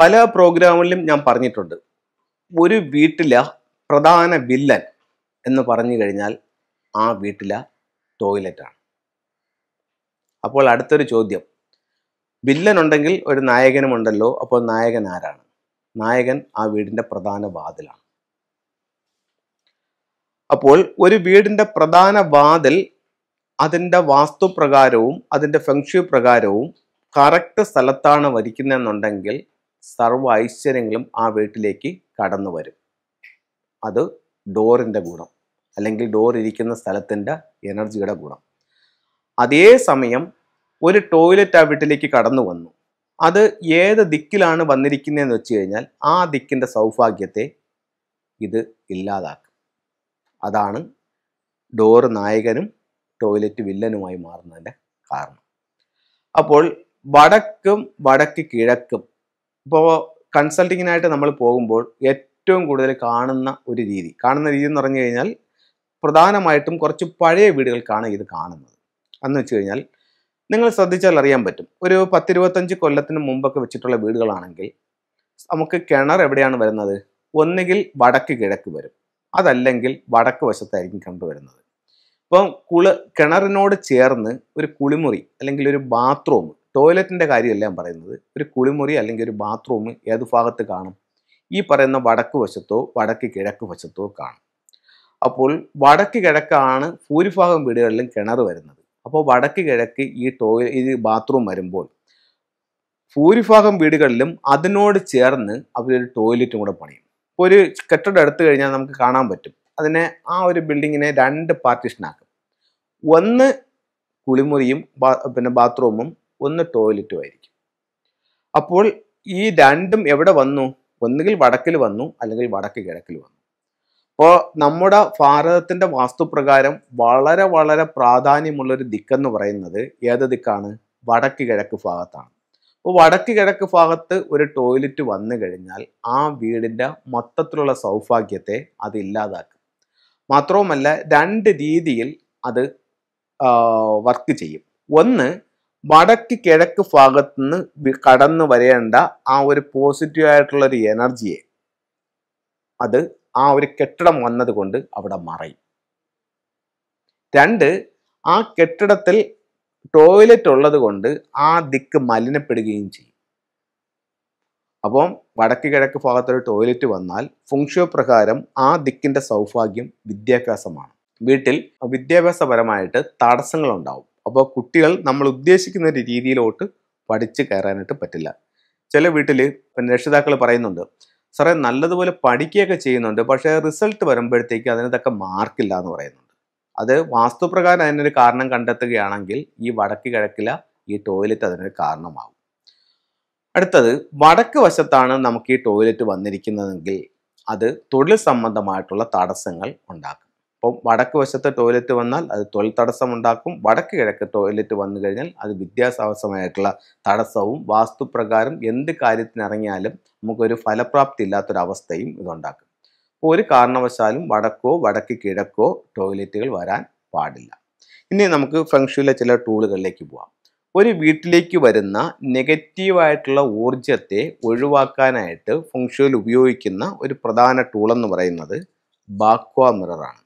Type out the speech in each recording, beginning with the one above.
പല പ്രോഗ്രാമിലും ഞാൻ പറഞ്ഞിട്ടുണ്ട് ഒരു വീട്ടിലെ പ്രധാന വില്ലൻ എന്ന് പറഞ്ഞു കഴിഞ്ഞാൽ ആ വീട്ടിലെ ടോയ്ലറ്റാണ് അപ്പോൾ അടുത്തൊരു ചോദ്യം വില്ലൻ ഉണ്ടെങ്കിൽ ഒരു നായകനും ഉണ്ടല്ലോ അപ്പോൾ നായകൻ ആരാണ് നായകൻ ആ വീടിൻ്റെ പ്രധാന വാതിലാണ് അപ്പോൾ ഒരു വീടിൻ്റെ പ്രധാന വാതിൽ അതിൻ്റെ വാസ്തുപ്രകാരവും അതിൻ്റെ ഫെങ്ഷു പ്രകാരവും കറക്റ്റ് സ്ഥലത്താണ് വരിക്കുന്നതെന്നുണ്ടെങ്കിൽ സർവ്വ ഐശ്വര്യങ്ങളും ആ വീട്ടിലേക്ക് കടന്നു വരും അത് ഡോറിൻ്റെ ഗുണം അല്ലെങ്കിൽ ഡോർ ഇരിക്കുന്ന സ്ഥലത്തിൻ്റെ എനർജിയുടെ ഗുണം അതേ സമയം ഒരു ടോയ്ലറ്റ് ആ വീട്ടിലേക്ക് കടന്നു വന്നു അത് ഏത് ദിക്കിലാണ് വന്നിരിക്കുന്നതെന്ന് വെച്ച് കഴിഞ്ഞാൽ ആ ദിക്കിൻ്റെ സൗഭാഗ്യത്തെ ഇത് ഇല്ലാതാക്കും അതാണ് ഡോറ് നായകനും ടോയ്ലറ്റ് വില്ലനുമായി മാറുന്നതിൻ്റെ കാരണം അപ്പോൾ വടക്കും വടക്ക് കിഴക്കും ഇപ്പോൾ കൺസൾട്ടിങ്ങിനായിട്ട് നമ്മൾ പോകുമ്പോൾ ഏറ്റവും കൂടുതൽ കാണുന്ന ഒരു രീതി കാണുന്ന രീതി എന്ന് പറഞ്ഞു കഴിഞ്ഞാൽ പ്രധാനമായിട്ടും കുറച്ച് പഴയ വീടുകൾക്കാണ് ഇത് കാണുന്നത് എന്ന് വെച്ച് കഴിഞ്ഞാൽ നിങ്ങൾ ശ്രദ്ധിച്ചാൽ അറിയാൻ പറ്റും ഒരു പത്തിരുപത്തഞ്ച് കൊല്ലത്തിന് മുമ്പൊക്കെ വെച്ചിട്ടുള്ള വീടുകളാണെങ്കിൽ നമുക്ക് കിണർ എവിടെയാണ് വരുന്നത് ഒന്നുകിൽ വടക്ക് കിഴക്ക് വരും അതല്ലെങ്കിൽ വടക്ക് വശത്തായിരിക്കും കണ്ടുവരുന്നത് ഇപ്പം കുളി കിണറിനോട് ചേർന്ന് ഒരു കുളിമുറി അല്ലെങ്കിൽ ഒരു ബാത്റൂം ടോയ്ലറ്റിൻ്റെ കാര്യമല്ല ഞാൻ പറയുന്നത് ഒരു കുളിമുറി അല്ലെങ്കിൽ ഒരു ബാത്റൂം ഏത് ഭാഗത്ത് കാണും ഈ പറയുന്ന വടക്ക് വശത്തോ വടക്ക് കിഴക്ക് വശത്തോ കാണും അപ്പോൾ വടക്ക് കിഴക്കാണ് ഭൂരിഭാഗം വീടുകളിലും കിണർ വരുന്നത് അപ്പോൾ വടക്ക് കിഴക്ക് ഈ ടോയ് ഈ ബാത്റൂം വരുമ്പോൾ ഭൂരിഭാഗം വീടുകളിലും അതിനോട് ചേർന്ന് അവരൊരു ടോയ്ലറ്റും കൂടെ പണിയും ഇപ്പോൾ ഒരു കെട്ടിടം എടുത്തു കഴിഞ്ഞാൽ നമുക്ക് കാണാൻ പറ്റും അതിനെ ആ ഒരു ബിൽഡിങ്ങിനെ രണ്ട് പാർട്ടീഷനാക്കും ഒന്ന് കുളിമുറിയും പിന്നെ ബാത്റൂമും ഒന്ന് ടോയ്ലറ്റും ആയിരിക്കും അപ്പോൾ ഈ രണ്ടും എവിടെ വന്നു ഒന്നുകിൽ വടക്കിൽ വന്നു അല്ലെങ്കിൽ വടക്ക് കിഴക്കിൽ വന്നു അപ്പോൾ നമ്മുടെ ഭാരതത്തിൻ്റെ വാസ്തുപ്രകാരം വളരെ വളരെ പ്രാധാന്യമുള്ളൊരു ദിക്കെന്ന് പറയുന്നത് ഏത് ദിക്കാണ് വടക്ക് കിഴക്ക് ഭാഗത്താണ് അപ്പോൾ വടക്ക് കിഴക്ക് ഭാഗത്ത് ഒരു ടോയ്ലറ്റ് വന്നു കഴിഞ്ഞാൽ ആ വീടിൻ്റെ മൊത്തത്തിലുള്ള സൗഭാഗ്യത്തെ അത് ഇല്ലാതാക്കും മാത്രവുമല്ല രണ്ട് രീതിയിൽ അത് വർക്ക് ചെയ്യും ഒന്ന് വടക്ക് കിഴക്ക് ഭാഗത്തു നിന്ന് കടന്നു വരേണ്ട ആ ഒരു പോസിറ്റീവ് ആയിട്ടുള്ള ഒരു എനർജിയെ അത് ആ ഒരു കെട്ടിടം വന്നതുകൊണ്ട് അവിടെ മറയും രണ്ട് ആ കെട്ടിടത്തിൽ ടോയ്ലറ്റ് ഉള്ളത് കൊണ്ട് ആ ദിക്ക് മലിനപ്പെടുകയും ചെയ്യും അപ്പം വടക്ക് കിഴക്ക് ഭാഗത്തൊരു ടോയ്ലറ്റ് വന്നാൽ ഫുങ്ഷോ പ്രകാരം ആ ദിക്കിൻ്റെ സൗഭാഗ്യം വിദ്യാഭ്യാസമാണ് വീട്ടിൽ വിദ്യാഭ്യാസപരമായിട്ട് തടസ്സങ്ങളുണ്ടാവും അപ്പോൾ കുട്ടികൾ നമ്മൾ ഉദ്ദേശിക്കുന്ന ഒരു രീതിയിലോട്ട് പഠിച്ച് കയറാനായിട്ട് പറ്റില്ല ചില വീട്ടിൽ പിന്നെ രക്ഷിതാക്കൾ പറയുന്നുണ്ട് സാറേ നല്ലതുപോലെ പഠിക്കുകയൊക്കെ ചെയ്യുന്നുണ്ട് പക്ഷേ റിസൾട്ട് വരുമ്പോഴത്തേക്ക് അതിനതൊക്കെ മാർക്കില്ല എന്ന് പറയുന്നുണ്ട് അത് വാസ്തുപ്രകാരം അതിനൊരു കാരണം കണ്ടെത്തുകയാണെങ്കിൽ ഈ വടക്ക് കിഴക്കില ഈ ടോയ്ലറ്റ് അതിനൊരു കാരണമാകും അടുത്തത് വടക്ക് വശത്താണ് നമുക്ക് ഈ ടോയ്ലറ്റ് വന്നിരിക്കുന്നതെങ്കിൽ അത് തൊഴിൽ സംബന്ധമായിട്ടുള്ള തടസ്സങ്ങൾ ഉണ്ടാക്കും ഇപ്പം വടക്ക് വശത്ത് ടോയ്ലറ്റ് വന്നാൽ അത് തൊഴിൽ തടസ്സം ഉണ്ടാക്കും വടക്ക് കിഴക്ക് ടോയ്ലറ്റ് വന്നു കഴിഞ്ഞാൽ അത് വിദ്യാസാഹസമായിട്ടുള്ള തടസ്സവും വാസ്തുപ്രകാരം എന്ത് കാര്യത്തിനിറങ്ങിയാലും നമുക്കൊരു ഫലപ്രാപ്തി ഇല്ലാത്തൊരവസ്ഥയും ഇതുണ്ടാക്കും അപ്പോൾ ഒരു കാരണവശാലും വടക്കോ വടക്ക് കിഴക്കോ ടോയ്ലറ്റുകൾ വരാൻ പാടില്ല ഇനി നമുക്ക് ഫെങ്ഷുയിലെ ചില ടൂളുകളിലേക്ക് പോവാം ഒരു വീട്ടിലേക്ക് വരുന്ന നെഗറ്റീവായിട്ടുള്ള ഊർജത്തെ ഒഴിവാക്കാനായിട്ട് ഫെങ്ഷുയിൽ ഉപയോഗിക്കുന്ന ഒരു പ്രധാന ടൂളെന്ന് പറയുന്നത് ബാക്വ മിററാണ്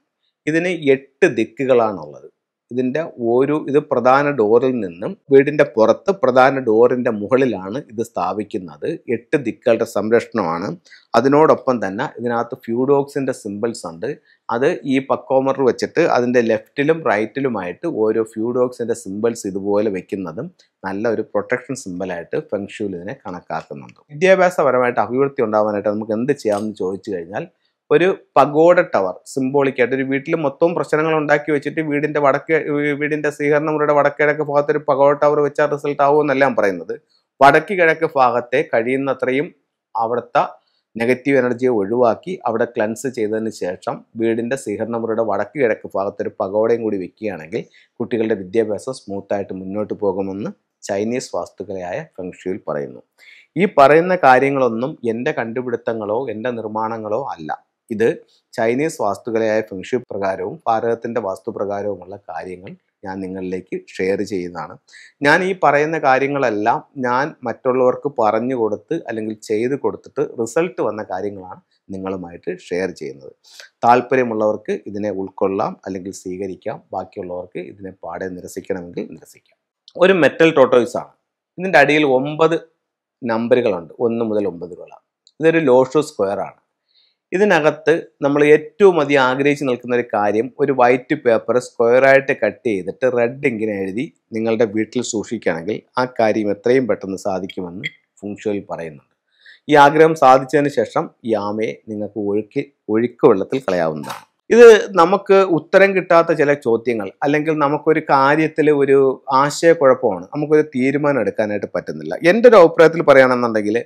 ഇതിന് എട്ട് ദിക്കുകളാണുള്ളത് ഇതിൻ്റെ ഒരു ഇത് പ്രധാന ഡോറിൽ നിന്നും വീടിൻ്റെ പുറത്ത് പ്രധാന ഡോറിൻ്റെ മുകളിലാണ് ഇത് സ്ഥാപിക്കുന്നത് എട്ട് ദിക്കുകളുടെ സംരക്ഷണമാണ് അതിനോടൊപ്പം തന്നെ ഇതിനകത്ത് ഫ്യൂഡോക്സിൻ്റെ സിമ്പിൾസ് ഉണ്ട് അത് ഈ പക്കോമർ വെച്ചിട്ട് അതിൻ്റെ ലെഫ്റ്റിലും റൈറ്റിലുമായിട്ട് ഓരോ ഫ്യൂഡോക്സിൻ്റെ സിമ്പിൾസ് ഇതുപോലെ വെക്കുന്നതും നല്ല ഒരു പ്രൊട്ടക്ഷൻ സിമ്പിളായിട്ട് ഫെങ്ഷൂൽ ഇതിനെ കണക്കാക്കുന്നുണ്ട് വിദ്യാഭ്യാസപരമായിട്ട് അഭിവൃദ്ധി ഉണ്ടാവാനായിട്ട് നമുക്ക് എന്ത് ചെയ്യാമെന്ന് ചോദിച്ചു കഴിഞ്ഞാൽ ഒരു പഗോഡ ടവർ സിംബോളിക്കായിട്ട് ഒരു വീട്ടിൽ മൊത്തവും പ്രശ്നങ്ങൾ ഉണ്ടാക്കി വെച്ചിട്ട് വീടിന്റെ വടക്കേ വീടിന്റെ മുറിയുടെ വടക്കിഴക്ക് ഭാഗത്ത് ഒരു പഗോഡ ടവർ വെച്ചാൽ റിസൾട്ട് ആവുമെന്നല്ല ഞാൻ പറയുന്നത് വടക്ക് കിഴക്ക് ഭാഗത്തെ കഴിയുന്നത്രയും അവിടുത്തെ നെഗറ്റീവ് എനർജിയെ ഒഴിവാക്കി അവിടെ ക്ലൻസ് ചെയ്തതിന് ശേഷം വീടിൻ്റെ മുറിയുടെ വടക്ക് കിഴക്ക് ഭാഗത്തൊരു പകോടയും കൂടി വെക്കുകയാണെങ്കിൽ കുട്ടികളുടെ വിദ്യാഭ്യാസം സ്മൂത്തായിട്ട് മുന്നോട്ട് പോകുമെന്ന് ചൈനീസ് വാസ്തുക്കളയായ ഫെങ്ഷുവിൽ പറയുന്നു ഈ പറയുന്ന കാര്യങ്ങളൊന്നും എൻ്റെ കണ്ടുപിടുത്തങ്ങളോ എൻ്റെ നിർമ്മാണങ്ങളോ അല്ല ഇത് ചൈനീസ് വാസ്തുകലയായ ഫെങ്ഷു പ്രകാരവും ഭാരതത്തിൻ്റെ വാസ്തുപ്രകാരവുമുള്ള കാര്യങ്ങൾ ഞാൻ നിങ്ങളിലേക്ക് ഷെയർ ചെയ്യുന്നതാണ് ഞാൻ ഈ പറയുന്ന കാര്യങ്ങളെല്ലാം ഞാൻ മറ്റുള്ളവർക്ക് പറഞ്ഞു കൊടുത്ത് അല്ലെങ്കിൽ ചെയ്ത് കൊടുത്തിട്ട് റിസൾട്ട് വന്ന കാര്യങ്ങളാണ് നിങ്ങളുമായിട്ട് ഷെയർ ചെയ്യുന്നത് താല്പര്യമുള്ളവർക്ക് ഇതിനെ ഉൾക്കൊള്ളാം അല്ലെങ്കിൽ സ്വീകരിക്കാം ബാക്കിയുള്ളവർക്ക് ഇതിനെ പാടെ നിരസിക്കണമെങ്കിൽ നിരസിക്കാം ഒരു മെറ്റൽ ടോട്ടോയ്സ് ആണ് ഇതിൻ്റെ അടിയിൽ ഒമ്പത് നമ്പറുകളുണ്ട് ഒന്ന് മുതൽ ഒമ്പത് രൂപ ഇതൊരു ലോഷു സ്ക്വയർ ആണ് ഇതിനകത്ത് നമ്മൾ ഏറ്റവും അധികം ആഗ്രഹിച്ച് നിൽക്കുന്ന ഒരു കാര്യം ഒരു വൈറ്റ് പേപ്പർ സ്ക്വയറായിട്ട് കട്ട് ചെയ്തിട്ട് റെഡ് ഇങ്ങനെ എഴുതി നിങ്ങളുടെ വീട്ടിൽ സൂക്ഷിക്കുകയാണെങ്കിൽ ആ കാര്യം എത്രയും പെട്ടെന്ന് സാധിക്കുമെന്ന് ഫുങ്ഷോയിൽ പറയുന്നുണ്ട് ഈ ആഗ്രഹം സാധിച്ചതിന് ശേഷം ഈ ആമയെ നിങ്ങൾക്ക് ഒഴുക്കി ഒഴുക്ക് വെള്ളത്തിൽ കളയാവുന്നതാണ് ഇത് നമുക്ക് ഉത്തരം കിട്ടാത്ത ചില ചോദ്യങ്ങൾ അല്ലെങ്കിൽ നമുക്കൊരു കാര്യത്തിൽ ഒരു ആശയക്കുഴപ്പമാണ് നമുക്കൊരു തീരുമാനം എടുക്കാനായിട്ട് പറ്റുന്നില്ല എൻ്റെ ഒരു അഭിപ്രായത്തിൽ പറയുകയാണെന്നുണ്ടെങ്കിൽ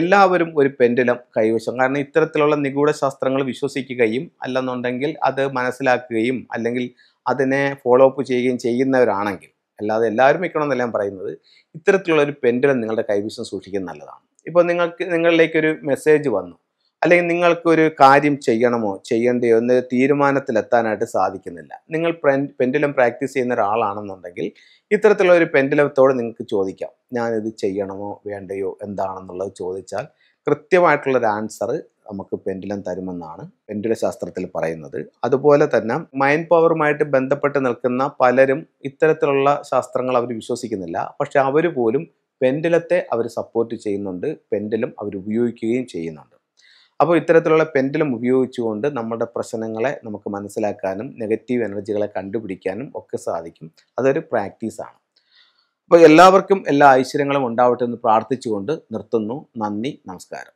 എല്ലാവരും ഒരു പെൻഡുലം കൈവശം കാരണം ഇത്തരത്തിലുള്ള നിഗൂഢ ശാസ്ത്രങ്ങൾ വിശ്വസിക്കുകയും അല്ലെന്നുണ്ടെങ്കിൽ അത് മനസ്സിലാക്കുകയും അല്ലെങ്കിൽ അതിനെ ഫോളോ അപ്പ് ചെയ്യുകയും ചെയ്യുന്നവരാണെങ്കിൽ അല്ലാതെ എല്ലാവരും വെക്കണമെന്നല്ല ഞാൻ പറയുന്നത് ഇത്തരത്തിലുള്ള ഒരു പെൻഡുലം നിങ്ങളുടെ കൈവശം സൂക്ഷിക്കുന്നത് നല്ലതാണ് ഇപ്പോൾ നിങ്ങൾക്ക് നിങ്ങളിലേക്കൊരു മെസ്സേജ് വന്നു അല്ലെങ്കിൽ നിങ്ങൾക്ക് ഒരു കാര്യം ചെയ്യണമോ ചെയ്യണ്ടയോ എന്ന തീരുമാനത്തിലെത്താനായിട്ട് സാധിക്കുന്നില്ല നിങ്ങൾ പെൻഡുലം പ്രാക്ടീസ് ചെയ്യുന്ന ഒരാളാണെന്നുണ്ടെങ്കിൽ ഇത്തരത്തിലുള്ള ഒരു പെൻഡുലത്തോട് നിങ്ങൾക്ക് ചോദിക്കാം ഞാനിത് ചെയ്യണമോ വേണ്ടയോ എന്താണെന്നുള്ളത് ചോദിച്ചാൽ കൃത്യമായിട്ടുള്ളൊരു ആൻസർ നമുക്ക് പെൻഡുലം തരുമെന്നാണ് പെൻഡുല ശാസ്ത്രത്തിൽ പറയുന്നത് അതുപോലെ തന്നെ മൈൻഡ് പവറുമായിട്ട് ബന്ധപ്പെട്ട് നിൽക്കുന്ന പലരും ഇത്തരത്തിലുള്ള ശാസ്ത്രങ്ങൾ അവർ വിശ്വസിക്കുന്നില്ല പക്ഷെ അവർ പോലും പെൻഡുലത്തെ അവർ സപ്പോർട്ട് ചെയ്യുന്നുണ്ട് പെൻഡുലം അവർ ഉപയോഗിക്കുകയും ചെയ്യുന്നുണ്ട് അപ്പോൾ ഇത്തരത്തിലുള്ള പെൻഡലും ഉപയോഗിച്ചുകൊണ്ട് നമ്മുടെ പ്രശ്നങ്ങളെ നമുക്ക് മനസ്സിലാക്കാനും നെഗറ്റീവ് എനർജികളെ കണ്ടുപിടിക്കാനും ഒക്കെ സാധിക്കും അതൊരു പ്രാക്ടീസാണ് അപ്പോൾ എല്ലാവർക്കും എല്ലാ ഐശ്വര്യങ്ങളും ഉണ്ടാവട്ടെ എന്ന് പ്രാർത്ഥിച്ചുകൊണ്ട് നിർത്തുന്നു നന്ദി നമസ്കാരം